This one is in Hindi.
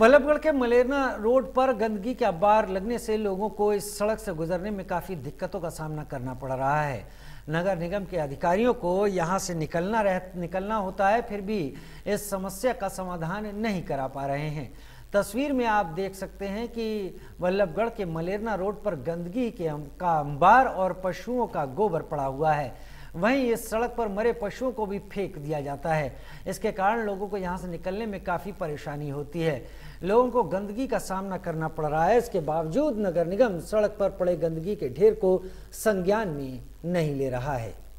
वल्लभगढ़ के मलेरना रोड पर गंदगी के अबार लगने से लोगों को इस सड़क से गुजरने में काफ़ी दिक्कतों का सामना करना पड़ रहा है नगर निगम के अधिकारियों को यहां से निकलना रह निकलना होता है फिर भी इस समस्या का समाधान नहीं करा पा रहे हैं तस्वीर में आप देख सकते हैं कि वल्लभगढ़ के मलेरना रोड पर गंदगी के का अंबार और पशुओं का गोबर पड़ा हुआ है वहीं इस सड़क पर मरे पशुओं को भी फेंक दिया जाता है इसके कारण लोगों को यहाँ से निकलने में काफ़ी परेशानी होती है लोगों को गंदगी का सामना करना पड़ रहा है इसके बावजूद नगर निगम सड़क पर पड़े गंदगी के ढेर को संज्ञान में नहीं ले रहा है